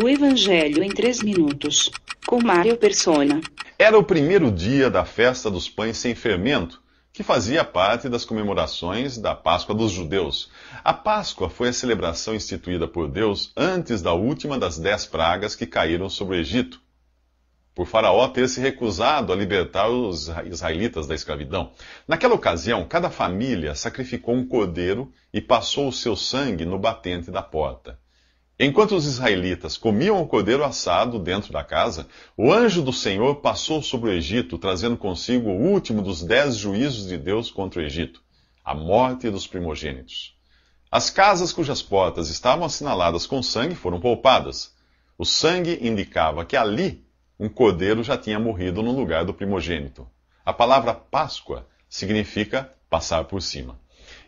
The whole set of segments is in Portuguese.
O Evangelho em 3 minutos, com Mário Persona. Era o primeiro dia da festa dos pães sem fermento, que fazia parte das comemorações da Páscoa dos judeus. A Páscoa foi a celebração instituída por Deus antes da última das dez pragas que caíram sobre o Egito, por Faraó ter se recusado a libertar os israelitas da escravidão. Naquela ocasião, cada família sacrificou um cordeiro e passou o seu sangue no batente da porta. Enquanto os israelitas comiam o cordeiro assado dentro da casa, o anjo do Senhor passou sobre o Egito, trazendo consigo o último dos dez juízos de Deus contra o Egito, a morte dos primogênitos. As casas cujas portas estavam assinaladas com sangue foram poupadas. O sangue indicava que ali um cordeiro já tinha morrido no lugar do primogênito. A palavra Páscoa significa passar por cima.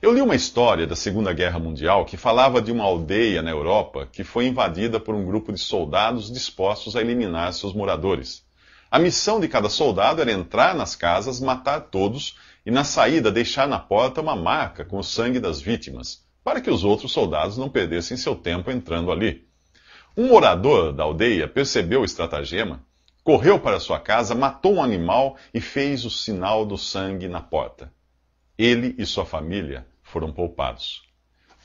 Eu li uma história da Segunda Guerra Mundial que falava de uma aldeia na Europa que foi invadida por um grupo de soldados dispostos a eliminar seus moradores. A missão de cada soldado era entrar nas casas, matar todos e, na saída, deixar na porta uma marca com o sangue das vítimas, para que os outros soldados não perdessem seu tempo entrando ali. Um morador da aldeia percebeu o estratagema, correu para sua casa, matou um animal e fez o sinal do sangue na porta. Ele e sua família foram poupados.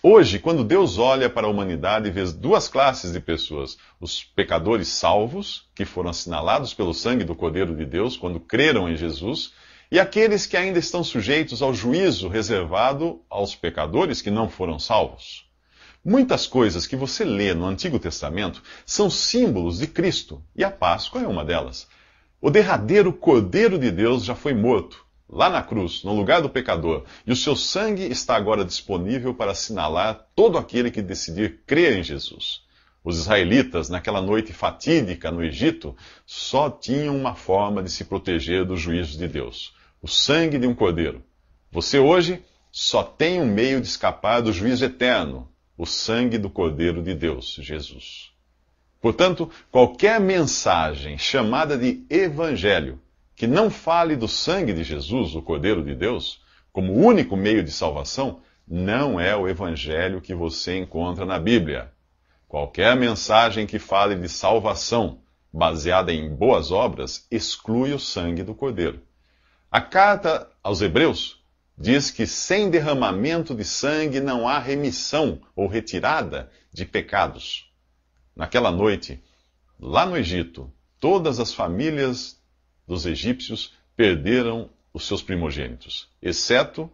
Hoje, quando Deus olha para a humanidade, vê duas classes de pessoas: os pecadores salvos, que foram assinalados pelo sangue do Cordeiro de Deus quando creram em Jesus, e aqueles que ainda estão sujeitos ao juízo reservado aos pecadores que não foram salvos. Muitas coisas que você lê no Antigo Testamento são símbolos de Cristo, e a Páscoa é uma delas. O derradeiro Cordeiro de Deus já foi morto lá na cruz, no lugar do pecador, e o seu sangue está agora disponível para assinalar todo aquele que decidir crer em Jesus. Os israelitas, naquela noite fatídica no Egito, só tinham uma forma de se proteger do juízo de Deus: o sangue de um cordeiro. Você hoje só tem um meio de escapar do juízo eterno: o sangue do cordeiro de Deus, Jesus. Portanto, qualquer mensagem chamada de evangelho que não fale do sangue de Jesus, o Cordeiro de Deus, como único meio de salvação, não é o evangelho que você encontra na Bíblia. Qualquer mensagem que fale de salvação baseada em boas obras exclui o sangue do Cordeiro. A carta aos Hebreus diz que sem derramamento de sangue não há remissão ou retirada de pecados. Naquela noite, lá no Egito, todas as famílias dos egípcios perderam os seus primogênitos, exceto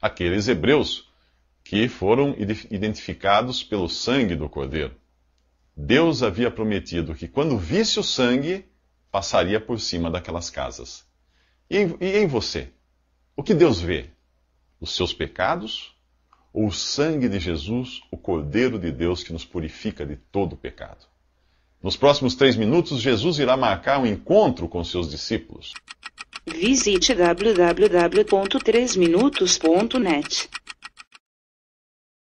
aqueles hebreus que foram identificados pelo sangue do cordeiro. Deus havia prometido que quando visse o sangue, passaria por cima daquelas casas. E em, e em você? O que Deus vê? Os seus pecados ou o sangue de Jesus, o Cordeiro de Deus que nos purifica de todo pecado? Nos próximos três minutos, Jesus irá marcar um encontro com seus discípulos. Visite www.3minutos.net.